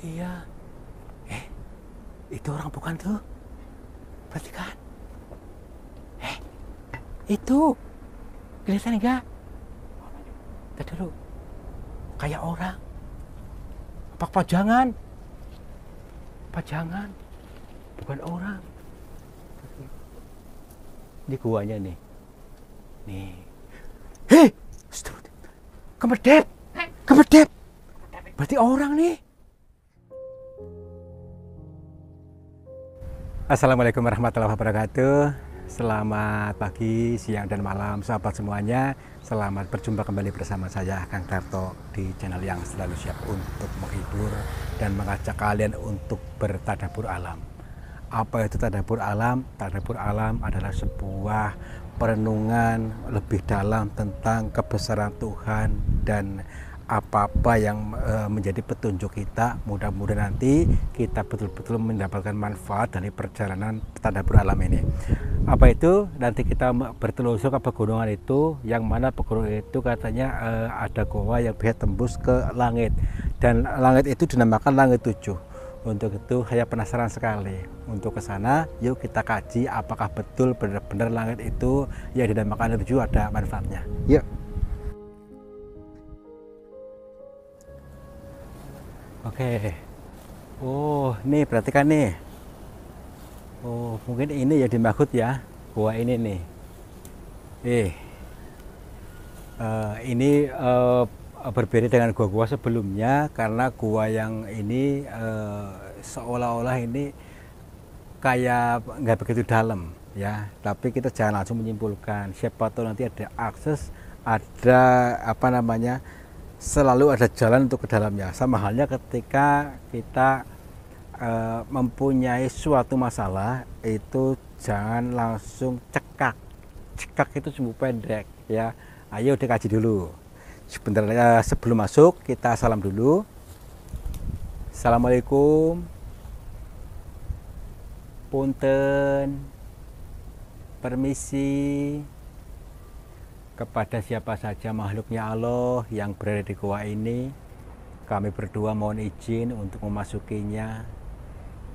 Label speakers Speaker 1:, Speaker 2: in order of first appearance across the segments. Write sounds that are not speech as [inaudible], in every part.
Speaker 1: Iya. Eh, itu orang bukan tuh? Perhatikan. Eh, itu. Kelihatan enggak? Tadi dulu. Kayak orang. Pak pajangan. Pajangan. Bukan orang. Ini guanya nih. Nih. Hei! Kemedep! Kemedep! Berarti orang nih. Assalamualaikum warahmatullahi wabarakatuh. Selamat pagi, siang, dan malam sahabat semuanya. Selamat berjumpa kembali bersama saya Kang Tarto di channel yang selalu siap untuk menghibur dan mengajak kalian untuk bertadabur alam. Apa itu tadabur alam? Tadabur alam adalah sebuah perenungan lebih dalam tentang kebesaran Tuhan dan apa-apa yang e, menjadi petunjuk kita. Mudah-mudahan nanti kita betul-betul mendapatkan manfaat dari perjalanan tanda beralam ini. Apa itu? Nanti kita bertelusur ke pegunungan itu, yang mana pegunungan itu katanya e, ada goa yang bisa tembus ke langit. Dan langit itu dinamakan langit tujuh. Untuk itu saya penasaran sekali. Untuk ke sana, yuk kita kaji apakah betul benar-benar langit itu yang dinamakan tujuh ada manfaatnya. Yuk. Ya. Oke. Oh, nih perhatikan nih. Oh, mungkin ini ya dimaksud ya, gua ini nih. Eh, uh, ini uh, berbeda dengan gua-gua sebelumnya karena gua yang ini uh, seolah-olah ini kayak nggak begitu dalam ya. Tapi kita jangan langsung menyimpulkan. Siapa tahu nanti ada akses, ada apa namanya? selalu ada jalan untuk ke dalamnya. Sama halnya ketika kita e, mempunyai suatu masalah itu jangan langsung cekak. Cekak itu sembuh pendek ya. Ayo dikaji dulu. Sebentar ya, sebelum masuk kita salam dulu. Assalamualaikum. Punten. Permisi kepada siapa saja makhluknya Allah yang berada di gua ini. Kami berdua mohon izin untuk memasukinya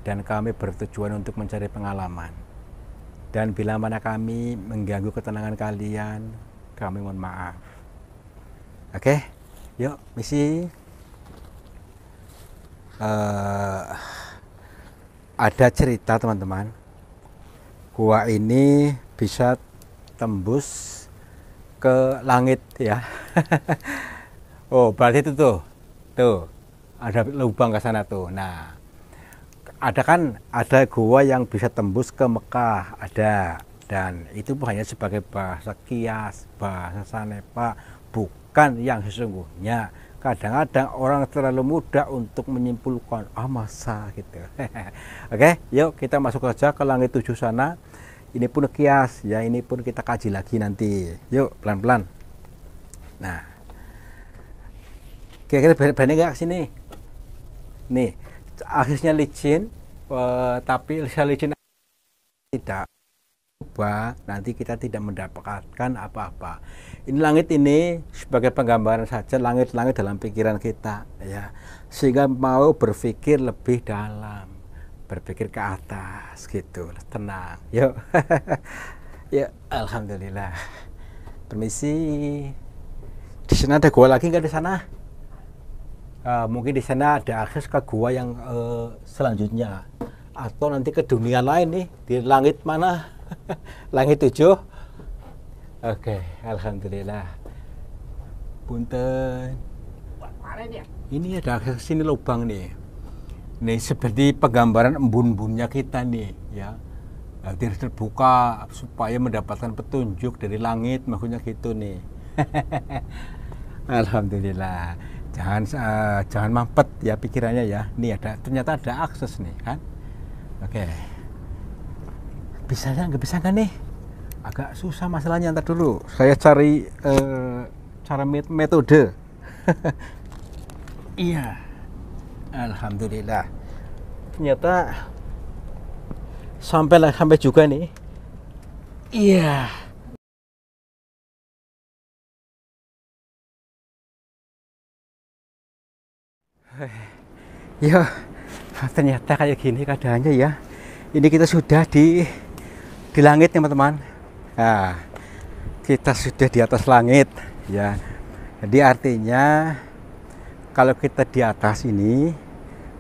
Speaker 1: dan kami bertujuan untuk mencari pengalaman. Dan bila mana kami mengganggu ketenangan kalian, kami mohon maaf. Oke, yuk misi. Uh, ada cerita teman-teman. Gua ini bisa tembus ke langit ya. [laughs] oh, berarti itu tuh. Tuh. Ada lubang ke sana tuh. Nah, ada kan ada gua yang bisa tembus ke Mekah, ada. Dan itu hanya sebagai bahasa kias, bahasa sanepa, bukan yang sesungguhnya. Kadang-kadang orang terlalu mudah untuk menyimpulkan, ah masa gitu. [laughs] Oke, yuk kita masuk aja ke langit tujuh sana ini pun kias ya ini pun kita kaji lagi nanti yuk pelan-pelan nah kira-kira berani nggak sini nih aksesnya licin eh, tapi saya licin tidak Coba nanti kita tidak mendapatkan apa-apa ini langit ini sebagai penggambaran saja langit-langit dalam pikiran kita ya sehingga mau berpikir lebih dalam berpikir ke atas gitu tenang yuk [laughs] ya alhamdulillah permisi di sana ada gua lagi nggak di sana uh, mungkin di sana ada akses ke gua yang uh, selanjutnya atau nanti ke dunia lain nih di langit mana [laughs] langit tujuh oke okay, alhamdulillah punten ya. ini ada akses sini lubang nih nih seperti penggambaran embun-embunnya kita nih ya Hati terbuka supaya mendapatkan petunjuk dari langit maksudnya gitu nih [laughs] Alhamdulillah jangan uh, jangan mampet ya pikirannya ya nih ada ternyata ada akses nih kan oke okay. bisa nggak bisa kan nih agak susah masalahnya ntar dulu saya cari uh, cara metode [laughs] iya Alhamdulillah. Ternyata sampai lah sampai juga nih. Iya. Yeah. Ya, ternyata kayak gini keadaannya ya. Ini kita sudah di di langit teman-teman. Nah, kita sudah di atas langit ya. Jadi artinya kalau kita di atas ini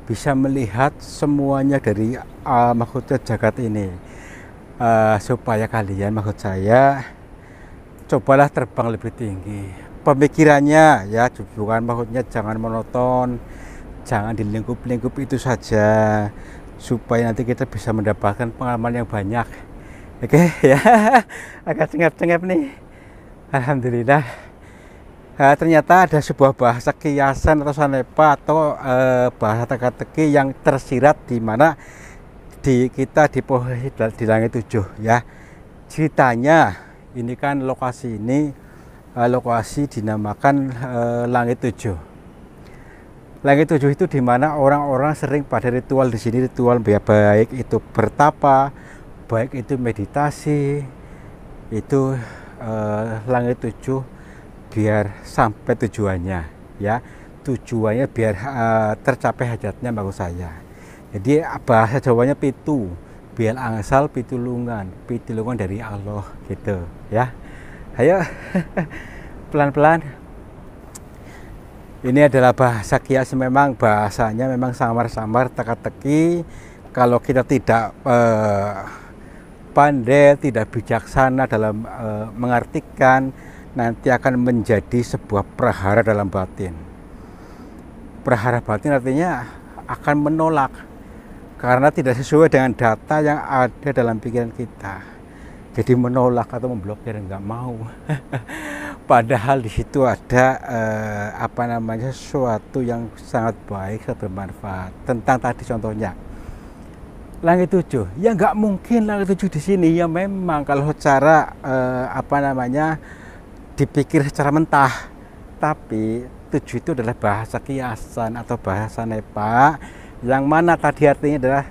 Speaker 1: bisa melihat semuanya dari uh, mahkota jagat ini uh, supaya kalian maksud saya cobalah terbang lebih tinggi pemikirannya ya bukan maksudnya jangan monoton jangan di lingkup-lingkup itu saja supaya nanti kita bisa mendapatkan pengalaman yang banyak oke okay, [laughs] ya agak cengap-cengap nih Alhamdulillah Nah, ternyata ada sebuah bahasa kiasan atau sanepa atau e, bahasa teka-teki yang tersirat di mana di kita di di langit tujuh ya ceritanya ini kan lokasi ini e, lokasi dinamakan e, langit tujuh langit tujuh itu di mana orang-orang sering pada ritual di sini ritual ya, baik itu bertapa baik itu meditasi itu e, langit tujuh biar sampai tujuannya ya tujuannya biar uh, tercapai hajatnya bagus saya jadi bahasa Jawanya pitu biar angsal pitulungan pitulungan dari Allah gitu ya ayo [laughs] pelan-pelan ini adalah bahasa kias memang bahasanya memang samar-samar teka-teki kalau kita tidak uh, pandai tidak bijaksana dalam uh, mengartikan nanti akan menjadi sebuah prahara dalam batin. Prahara batin artinya akan menolak karena tidak sesuai dengan data yang ada dalam pikiran kita. Jadi menolak atau memblokir nggak mau. [laughs] Padahal di situ ada eh, apa namanya sesuatu yang sangat baik, sangat bermanfaat. Tentang tadi contohnya langit tujuh ya nggak mungkin langit tujuh di sini ya memang kalau cara eh, apa namanya dipikir secara mentah tapi tujuh itu adalah bahasa kiasan atau bahasa nepa yang mana tadi artinya adalah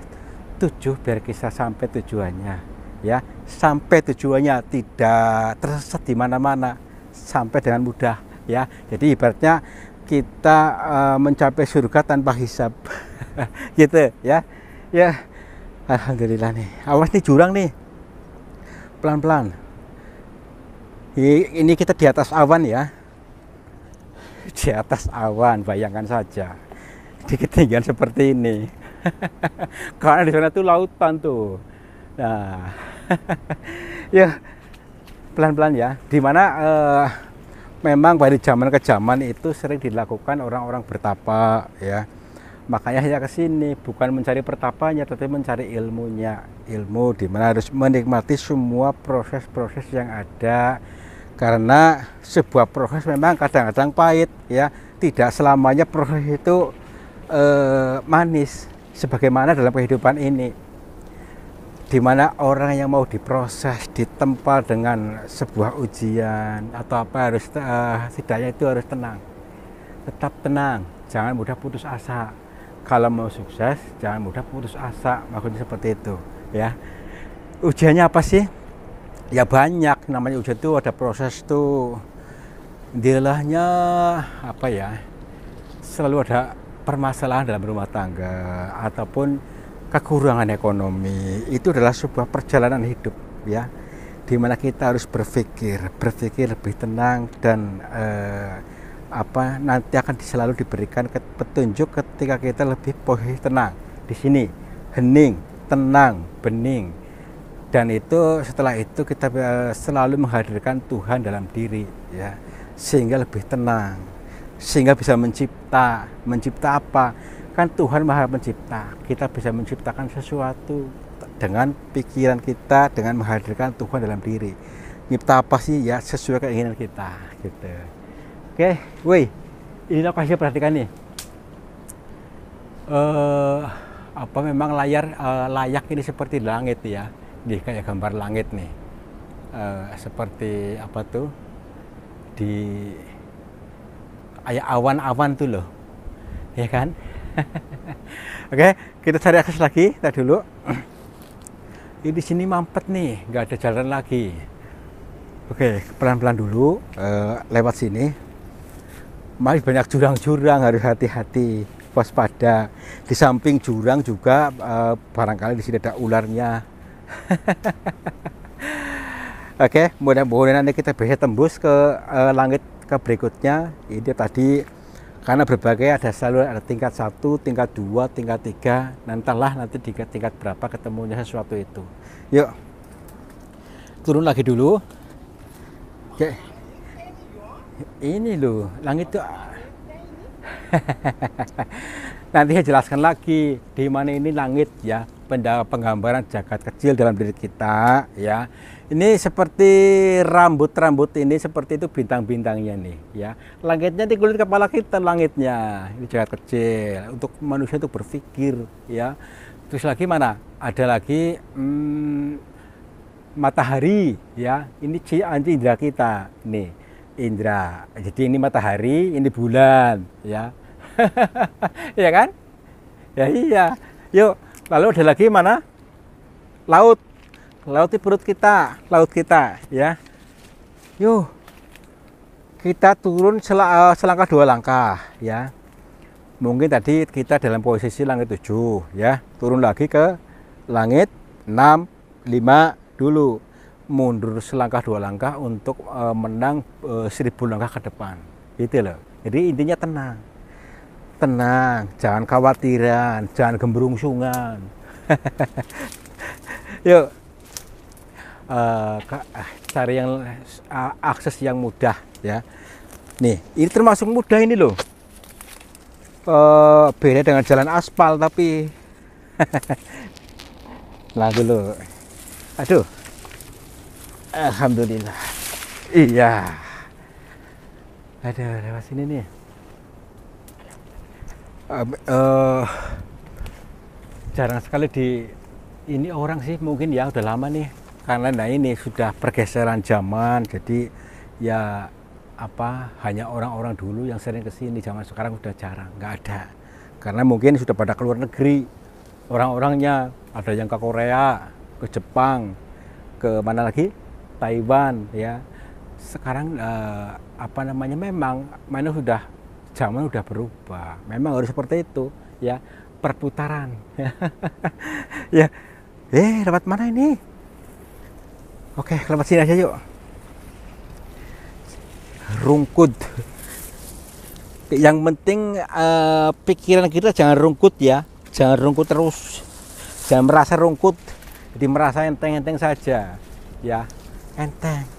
Speaker 1: tujuh biar kisah sampai tujuannya ya sampai tujuannya tidak tersesat di mana-mana sampai dengan mudah ya jadi ibaratnya kita uh, mencapai surga tanpa hisap [laughs] gitu ya ya alhamdulillah nih awas nih jurang nih pelan-pelan ini kita di atas awan ya di atas awan bayangkan saja di ketinggian seperti ini [laughs] karena di sana tuh lautan tuh nah [laughs] ya pelan-pelan ya dimana uh, eh, memang dari zaman ke zaman itu sering dilakukan orang-orang bertapa ya makanya saya ke sini bukan mencari pertapanya tapi mencari ilmunya ilmu dimana harus menikmati semua proses-proses yang ada karena sebuah proses memang kadang-kadang pahit ya tidak selamanya proses itu eh, manis sebagaimana dalam kehidupan ini di mana orang yang mau diproses ditempa dengan sebuah ujian atau apa harus uh, setidaknya itu harus tenang tetap tenang jangan mudah putus asa kalau mau sukses jangan mudah putus asa maksudnya seperti itu ya ujiannya apa sih ya banyak namanya ujian itu ada proses tuh dilahnya apa ya selalu ada permasalahan dalam rumah tangga ataupun kekurangan ekonomi itu adalah sebuah perjalanan hidup ya dimana kita harus berpikir berpikir lebih tenang dan eh, apa nanti akan selalu diberikan petunjuk ketika kita lebih posisi tenang di sini hening tenang bening dan itu setelah itu kita selalu menghadirkan Tuhan dalam diri ya sehingga lebih tenang sehingga bisa mencipta mencipta apa kan Tuhan maha pencipta kita bisa menciptakan sesuatu dengan pikiran kita dengan menghadirkan Tuhan dalam diri nyipta apa sih ya sesuai keinginan kita gitu oke woi ini aku kasih perhatikan nih uh, apa memang layar uh, layak ini seperti langit ya nih kayak gambar langit nih uh, seperti apa tuh di kayak awan-awan tuh loh [laughs] ya kan [laughs] oke kita cari akses lagi kita dulu [clears throat] ini di sini mampet nih nggak ada jalan lagi oke pelan-pelan dulu uh, lewat sini masih banyak jurang-jurang harus hati-hati waspada di samping jurang juga uh, barangkali di sini ada ularnya [laughs] Oke, mudah-mudahan nanti kita bisa tembus ke uh, langit ke berikutnya. Ini tadi karena berbagai ada selalu ada tingkat satu, tingkat dua, tingkat tiga. Nantilah nanti di tingkat berapa ketemunya sesuatu itu. Yuk, turun lagi dulu. Oke. Ini loh, langit tuh. [laughs] nanti saya jelaskan lagi di mana ini langit ya penggambaran jagat kecil dalam diri kita ya ini seperti rambut-rambut ini seperti itu bintang-bintangnya nih ya langitnya di kulit kepala kita langitnya ini jagat kecil untuk manusia itu berpikir ya terus lagi mana ada lagi hmm, matahari ya ini anti indra kita nih indra jadi ini matahari ini bulan ya [laughs] ya kan ya iya yuk Lalu ada lagi mana? Laut. Laut di perut kita, laut kita, ya. Yuk, kita turun eh, selangkah dua langkah, ya. Mungkin tadi kita dalam posisi langit 7, ya. Turun lagi ke langit 6, 5 dulu. Mundur selangkah dua langkah untuk eh, menang eh, seribu langkah ke depan. Gitu loh. Jadi intinya tenang tenang, jangan khawatiran, jangan gembrung sungan. [laughs] Yuk, uh, cari yang uh, akses yang mudah ya. Nih, ini termasuk mudah ini loh. Uh, beda dengan jalan aspal tapi lah [laughs] dulu. Aduh. Alhamdulillah. Iya. Ada lewat sini nih uh, uh, jarang sekali di ini orang sih mungkin ya udah lama nih karena nah ini sudah pergeseran zaman jadi ya apa hanya orang-orang dulu yang sering ke sini zaman sekarang sudah jarang nggak ada karena mungkin sudah pada keluar negeri orang-orangnya ada yang ke Korea ke Jepang ke mana lagi Taiwan ya sekarang eh, apa namanya memang mana sudah zaman udah berubah. Memang harus seperti itu, ya perputaran. [laughs] ya, eh lewat mana ini? Oke, lewat sini aja yuk. Rungkut. Yang penting eh, pikiran kita jangan rungkut ya, jangan rungkut terus, jangan merasa rungkut, jadi merasa enteng-enteng saja, ya enteng.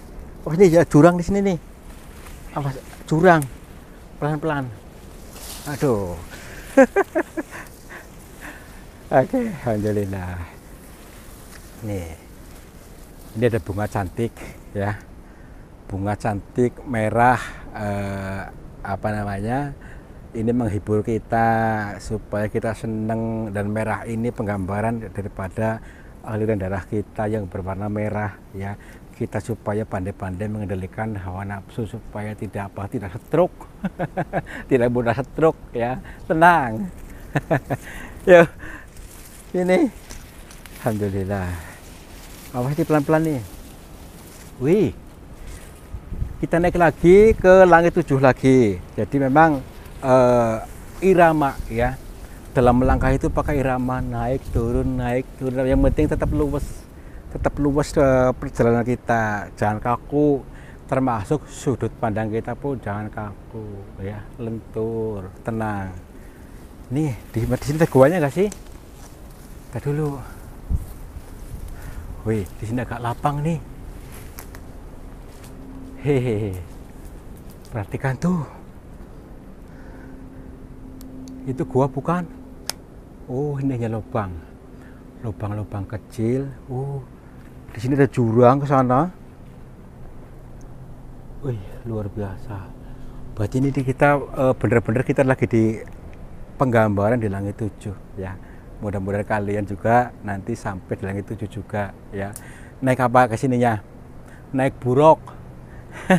Speaker 1: Oh ini ya jurang di sini nih. Apa jurang? pelan-pelan aduh [laughs] oke okay, alhamdulillah nih ini ada bunga cantik ya bunga cantik merah eh, apa namanya ini menghibur kita supaya kita seneng dan merah ini penggambaran daripada aliran darah kita yang berwarna merah ya kita supaya pandai-pandai mengendalikan hawa nafsu supaya tidak apa tidak stroke [laughs] tidak mudah stroke ya tenang [laughs] yuk ini alhamdulillah awas di pelan-pelan nih wih kita naik lagi ke langit tujuh lagi jadi memang uh, irama ya dalam melangkah itu pakai irama naik turun naik turun yang penting tetap luwes tetap luas ke eh, perjalanan kita jangan kaku termasuk sudut pandang kita pun jangan kaku ya lentur tenang nih di, di sini guanya nggak sih kita dulu wih di sini agak lapang nih hehehe perhatikan tuh itu gua bukan oh ini hanya lubang lubang-lubang kecil uh di sini ada jurang ke sana wih luar biasa berarti ini kita eh, bener-bener kita lagi di penggambaran di langit tujuh ya mudah-mudahan kalian juga nanti sampai di langit tujuh juga ya naik apa ke sininya naik buruk [laughs]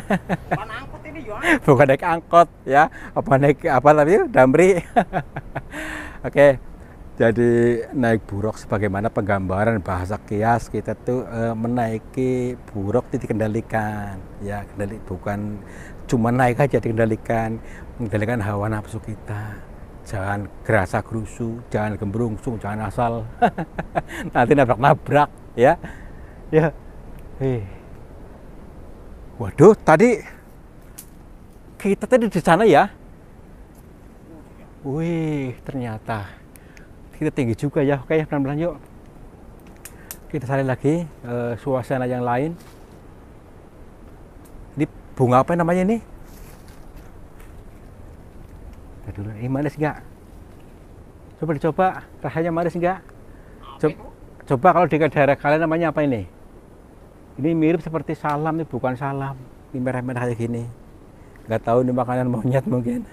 Speaker 1: bukan naik angkot ya apa naik apa tapi damri [laughs] oke jadi naik buruk sebagaimana penggambaran bahasa kias kita tuh e, menaiki buruk itu dikendalikan ya kendali bukan cuma naik aja dikendalikan mengendalikan hawa nafsu kita jangan gerasa gerusu jangan gembrungsung jangan asal [laughs] nanti nabrak nabrak ya ya hei eh. waduh tadi kita tadi di sana ya wih ternyata kita tinggi juga ya oke pelan-pelan yuk kita cari lagi e, suasana yang lain ini bunga apa namanya ini dulu ini manis enggak coba dicoba rasanya manis enggak coba, coba kalau di daerah kalian namanya apa ini ini mirip seperti salam ini bukan salam ini merah-merah kayak gini nggak tahu ini makanan monyet mungkin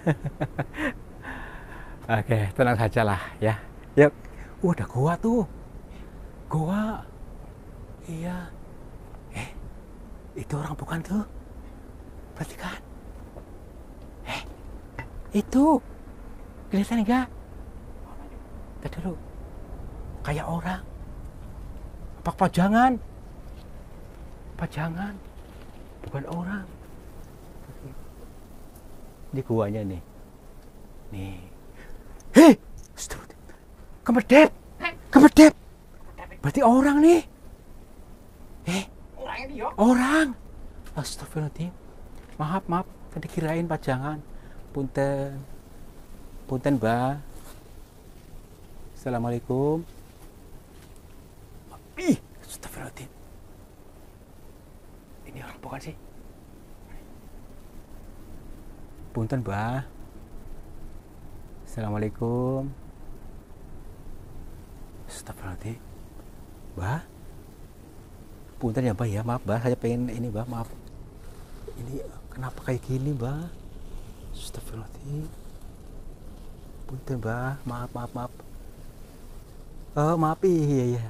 Speaker 1: [laughs] oke tenang saja lah ya ya, Wah, ada goa tuh. Goa. Iya. Eh, itu orang bukan tuh? Perhatikan. Eh, itu. Kelihatan enggak? Tidak dulu. Kayak orang. apa pajangan. Pajangan. Bukan orang. Ini guanya nih. Nih. Hei! Eh. Kemedep. Kemedep. Berarti orang nih. Eh, orang Astagfirullahaladzim. Maaf, maaf. Tadi kirain pajangan. Punten. Punten, Mbak. Assalamualaikum. Ih, astagfirullahaladzim. Ini orang bukan sih? Punten, Mbak. Assalamualaikum. Astagfirullahaladzim. Bah? Punten ya, Bah ya. Maaf, Bah. Saya pengen ini, Bah. Maaf. Ini kenapa kayak gini, Bah? Astagfirullahaladzim. Punten, Bah. Maaf, maaf, maaf. Oh, maaf, iya, iya.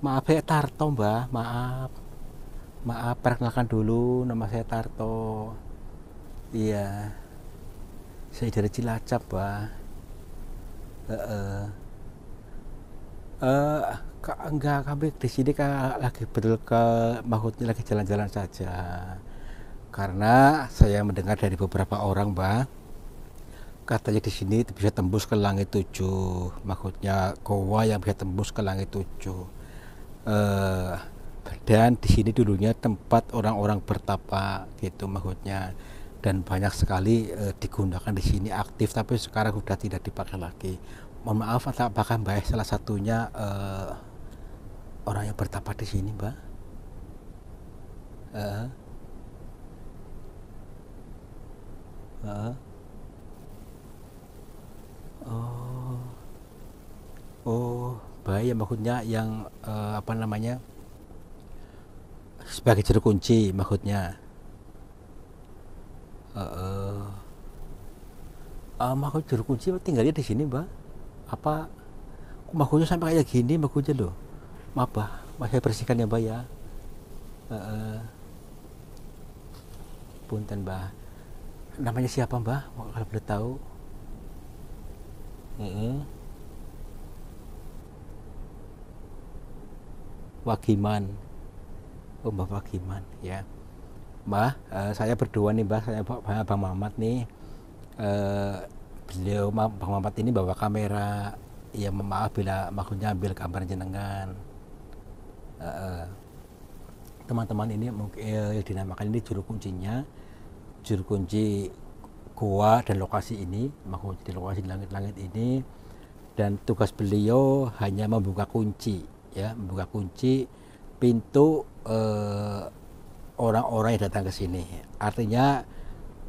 Speaker 1: Maaf, ya Tarto, Bah. Maaf. Maaf, perkenalkan dulu. Nama saya Tarto. Iya. Saya dari Cilacap, Bah. Uh -uh. Uh, enggak kami di sini kan lagi betul ke maksudnya lagi jalan-jalan saja karena saya mendengar dari beberapa orang mbak katanya di sini bisa tembus ke langit tujuh maksudnya goa yang bisa tembus ke langit tujuh uh, dan di sini dulunya tempat orang-orang bertapa gitu maksudnya dan banyak sekali e, digunakan di sini aktif tapi sekarang sudah tidak dipakai lagi mohon maaf apakah Mbak salah satunya uh, orang yang bertapa di sini Mbak? Uh, uh, oh, oh, baik ya maksudnya yang uh, apa namanya sebagai juru kunci maksudnya. Uh, uh, uh, maksud juru kunci tinggalnya di sini Mbak? apa makunya sampai kayak gini makunya loh apa masih bersihkan ya mbak ya uh, punten mbak namanya siapa mbak kalau boleh tahu uh -uh. wakiman oh mbak wakiman ya mbak uh, saya berdua nih mbak saya bang Mamat nih uh, beliau Bang Mamat ini bawa kamera ya maaf bila makhluknya ambil gambar jenengan teman-teman ini mungkin eh, dinamakan ini juru kuncinya juru kunci gua dan lokasi ini makhluk di lokasi langit-langit ini dan tugas beliau hanya membuka kunci ya membuka kunci pintu orang eh, orang-orang yang datang ke sini artinya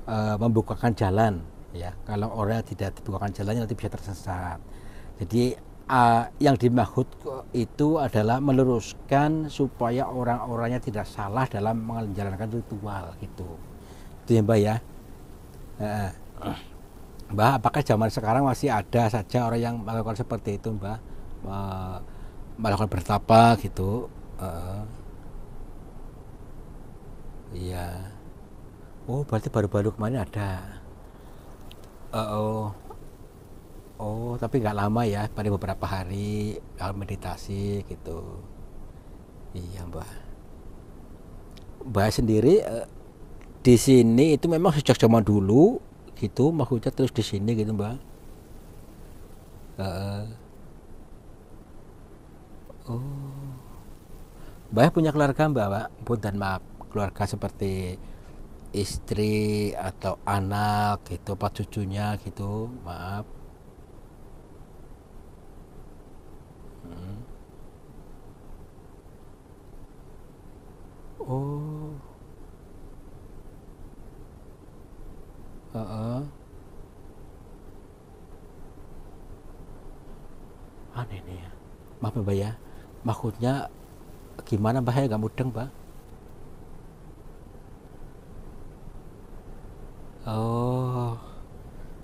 Speaker 1: eh, membukakan jalan ya kalau orang tidak dibukakan jalannya nanti bisa tersesat jadi uh, yang dimaksud itu adalah meluruskan supaya orang-orangnya tidak salah dalam menjalankan ritual gitu itu ya mbak ya uh, mbak apakah zaman sekarang masih ada saja orang yang melakukan seperti itu mbak uh, melakukan bertapa gitu uh, iya oh berarti baru-baru kemarin ada uh, oh oh tapi nggak lama ya pada beberapa hari meditasi gitu iya mbak mbak sendiri uh, di sini itu memang sejak zaman dulu gitu maksudnya terus di sini gitu mbak uh, oh mbak punya keluarga mbak mbak dan maaf keluarga seperti istri atau anak gitu apa cucunya gitu maaf hmm. oh uh -uh. aneh nih ya maaf ya mbak ya maksudnya gimana mbak ya gak mudeng mbak Oh.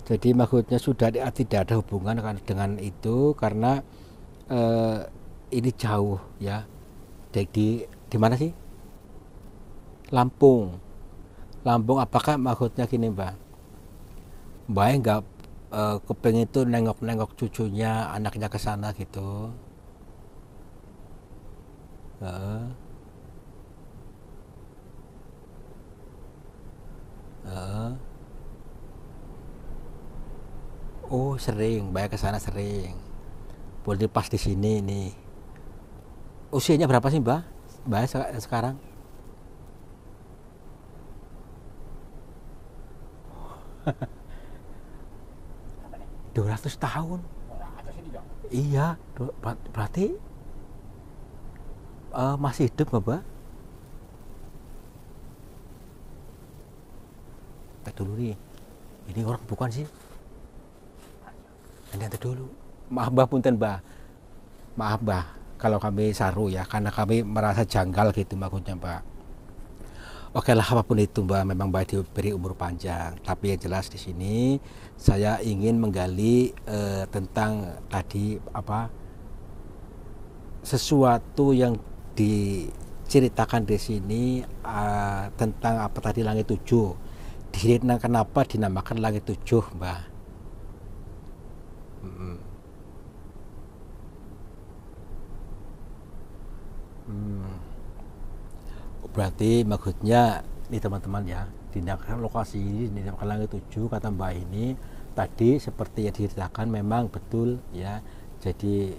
Speaker 1: Jadi maksudnya sudah tidak ada hubungan kan dengan itu karena eh, ini jauh ya. Jadi di mana sih? Lampung. Lampung apakah maksudnya gini, Mbak? Mbak enggak eh, kepengen itu nengok-nengok cucunya, anaknya ke sana gitu. Uh. Uh oh sering bayar ke sana sering Boleh pas di sini nih usianya berapa sih mbak mbak sekarang [laughs] dua ratus tahun iya berarti uh, masih hidup mbak dulu nih ini orang bukan sih nanti dulu maaf bah pun bah maaf bah kalau kami saru ya karena kami merasa janggal gitu maksudnya mbak oke lah apapun itu mbak memang mbak diberi umur panjang tapi yang jelas di sini saya ingin menggali eh, tentang tadi apa sesuatu yang diceritakan di sini eh, tentang apa tadi langit tujuh. Di kenapa dinamakan langit tujuh, Mbak? hmm. berarti maksudnya ini teman-teman ya tindakan lokasi ini tindakan langit tujuh kata mbak ini tadi seperti yang diceritakan memang betul ya jadi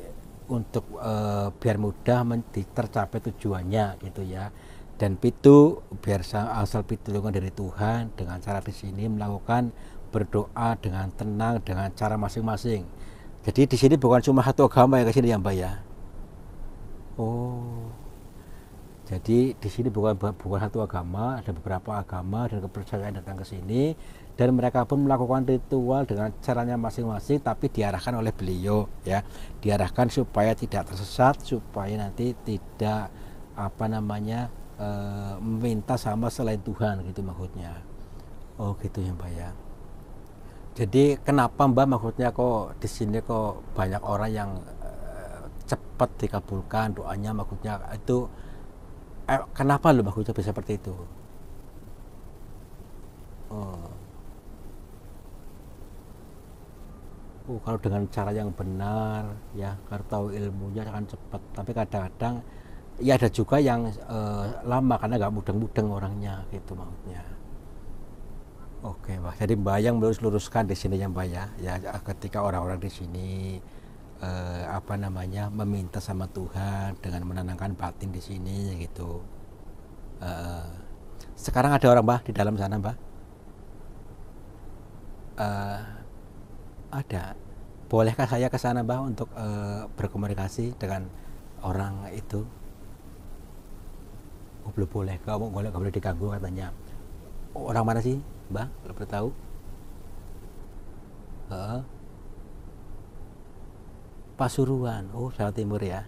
Speaker 1: untuk e, biar mudah tercapai tujuannya gitu ya dan pitu biar asal pitulungan dari Tuhan dengan cara di sini melakukan berdoa dengan tenang dengan cara masing-masing jadi di sini bukan cuma satu agama yang ke sini yang bayar. Oh. Jadi di sini bukan bukan satu agama, ada beberapa agama dan kepercayaan datang ke sini dan mereka pun melakukan ritual dengan caranya masing-masing tapi diarahkan oleh beliau ya. Diarahkan supaya tidak tersesat, supaya nanti tidak apa namanya e, meminta sama selain Tuhan gitu maksudnya. Oh gitu ya Mbak ya. Jadi kenapa Mbak maksudnya kok di sini kok banyak orang yang eh, cepat dikabulkan doanya maksudnya itu eh, kenapa loh maksudnya bisa seperti itu? Oh. oh kalau dengan cara yang benar ya kalau tahu ilmunya akan cepat tapi kadang-kadang ya ada juga yang eh, lama karena nggak mudeng-mudeng orangnya gitu maksudnya. Oke, Pak. Jadi bayang yang luruskan di sini yang Mbak ya. ya. ketika orang-orang di sini eh, apa namanya meminta sama Tuhan dengan menenangkan batin di sini ya gitu. Eh, sekarang ada orang Pak, di dalam sana Pak. Eh, ada. Bolehkah saya ke sana Pak, untuk eh, berkomunikasi dengan orang itu? Oh, belum boleh, kamu boleh, boleh diganggu katanya orang mana sih Mbak? lo perlu tahu uh, Pasuruan oh Jawa Timur ya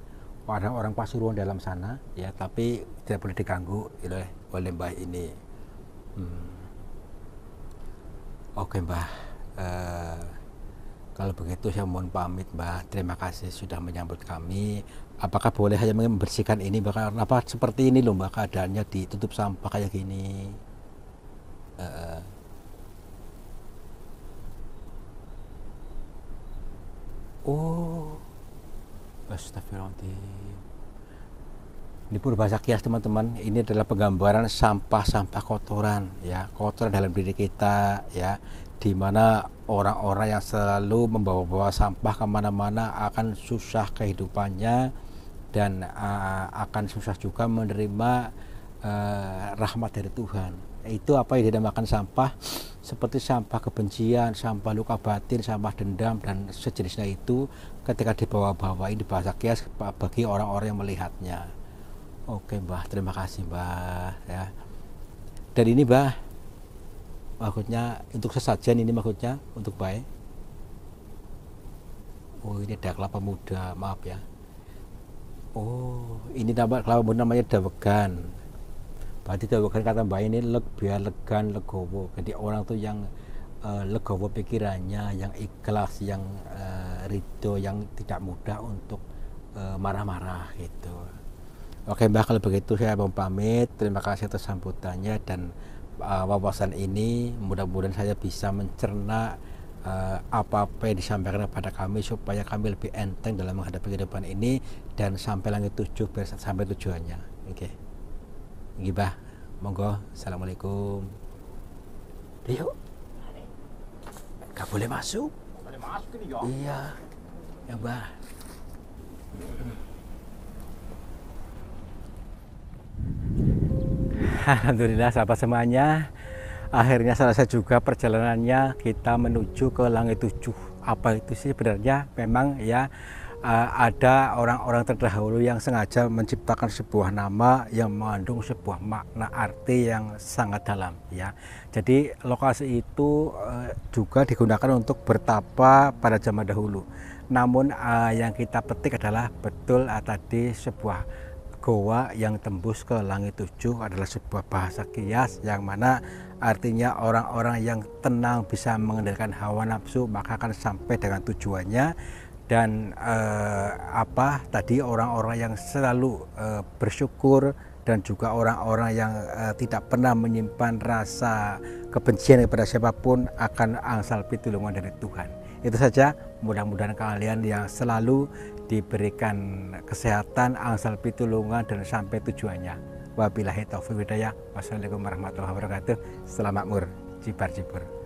Speaker 1: ada orang Pasuruan dalam sana ya tapi tidak boleh diganggu gitu ya, oleh oleh mbak ini hmm. oke mbah uh, kalau begitu saya mohon pamit Mbak. Terima kasih sudah menyambut kami. Apakah boleh hanya membersihkan ini bahkan apa seperti ini loh Mbak keadaannya ditutup sampah kayak gini uh, oh ini purba kias teman-teman ini adalah penggambaran sampah-sampah kotoran ya kotoran dalam diri kita ya di mana orang-orang yang selalu membawa-bawa sampah kemana-mana akan susah kehidupannya dan uh, akan susah juga menerima uh, rahmat dari Tuhan itu apa yang dinamakan sampah seperti sampah kebencian, sampah luka batin, sampah dendam dan sejenisnya itu ketika dibawa bawa ini bahasa kias bagi orang-orang yang melihatnya. Oke mbah, terima kasih mbah ya. Dan ini mbah maksudnya untuk sesajen ini maksudnya untuk baik. Oh ini ada kelapa muda, maaf ya. Oh ini nama kelapa muda namanya dawegan berarti bukan kata mbak ini leg, biar legan legowo jadi orang tuh yang uh, legowo pikirannya yang ikhlas yang uh, ridho yang tidak mudah untuk marah eh, marah-marah gitu oke mbak kalau begitu saya mau pamit terima kasih atas sambutannya dan uh, wawasan ini mudah-mudahan saya bisa mencerna apa-apa yang disampaikan kepada kami supaya kami lebih enteng dalam menghadapi kehidupan ini dan sampai langit tujuh sampai tujuannya. Oke. Okay gibah monggo assalamualaikum Rio, gak boleh masuk boleh iya ya bah Alhamdulillah sahabat semuanya Akhirnya selesai juga perjalanannya Kita menuju ke langit tujuh Apa itu sih sebenarnya Memang ya uh, ada orang-orang terdahulu yang sengaja menciptakan sebuah nama yang mengandung sebuah makna arti yang sangat dalam ya. Jadi lokasi itu uh, juga digunakan untuk bertapa pada zaman dahulu. Namun uh, yang kita petik adalah betul uh, tadi sebuah goa yang tembus ke langit tujuh adalah sebuah bahasa kias yang mana artinya orang-orang yang tenang bisa mengendalikan hawa nafsu maka akan sampai dengan tujuannya dan eh, apa tadi orang-orang yang selalu eh, bersyukur dan juga orang-orang yang eh, tidak pernah menyimpan rasa kebencian kepada siapapun akan angsal pitulungan dari Tuhan. Itu saja, mudah-mudahan kalian yang selalu diberikan kesehatan, angsal pitulungan dan sampai tujuannya. Wabillahi taufiq hidayah. Wassalamualaikum warahmatullahi wabarakatuh. Selamat mur, cipar cipar.